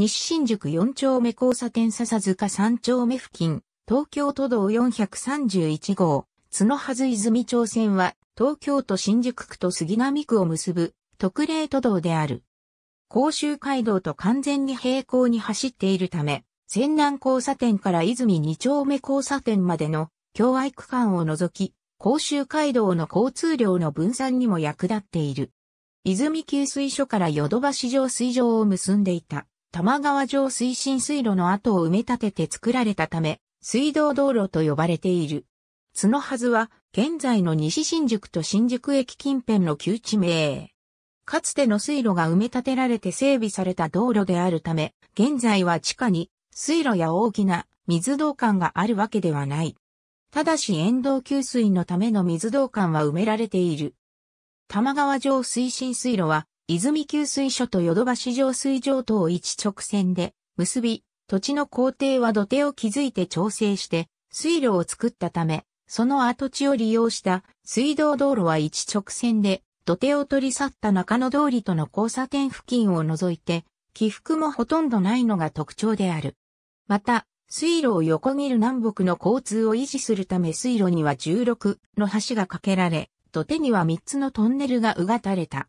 西新宿4丁目交差点笹塚3丁目付近、東京都道431号、角はず泉町線は、東京都新宿区と杉並区を結ぶ特例都道である。甲州街道と完全に平行に走っているため、泉南交差点から泉2丁目交差点までの境外区間を除き、甲州街道の交通量の分散にも役立っている。泉給水所からヨドバ上水上を結んでいた。玉川上推進水路の跡を埋め立てて作られたため、水道道路と呼ばれている。角はずは、現在の西新宿と新宿駅近辺の旧地名。かつての水路が埋め立てられて整備された道路であるため、現在は地下に水路や大きな水道管があるわけではない。ただし沿道給水のための水道管は埋められている。玉川上推進水路は泉給水所とヨドバ上水上等一直線で結び、土地の工程は土手を築いて調整して水路を作ったため、その跡地を利用した水道道路は一直線で土手を取り去った中野通りとの交差点付近を除いて、起伏もほとんどないのが特徴である。また、水路を横切る南北の交通を維持するため水路には16の橋が架けられ、土手には3つのトンネルがうがたれた。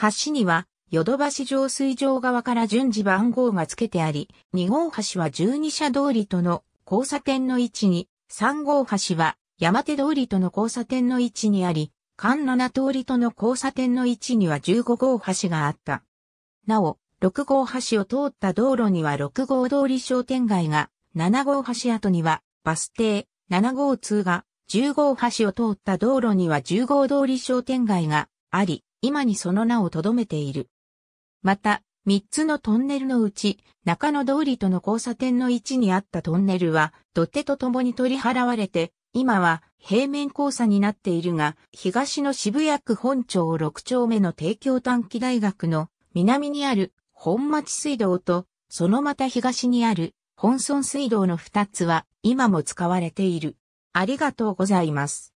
橋には、ヨドバシ上水場側から順次番号が付けてあり、2号橋は12車通りとの交差点の位置に、3号橋は山手通りとの交差点の位置にあり、関7通りとの交差点の位置には15号橋があった。なお、6号橋を通った道路には6号通り商店街が、7号橋跡にはバス停、7号通が、10号橋を通った道路には10号通り商店街があり、今にその名を留めている。また、三つのトンネルのうち、中野通りとの交差点の位置にあったトンネルは、土手と共に取り払われて、今は平面交差になっているが、東の渋谷区本町6丁目の帝京短期大学の南にある本町水道と、そのまた東にある本村水道の2つは今も使われている。ありがとうございます。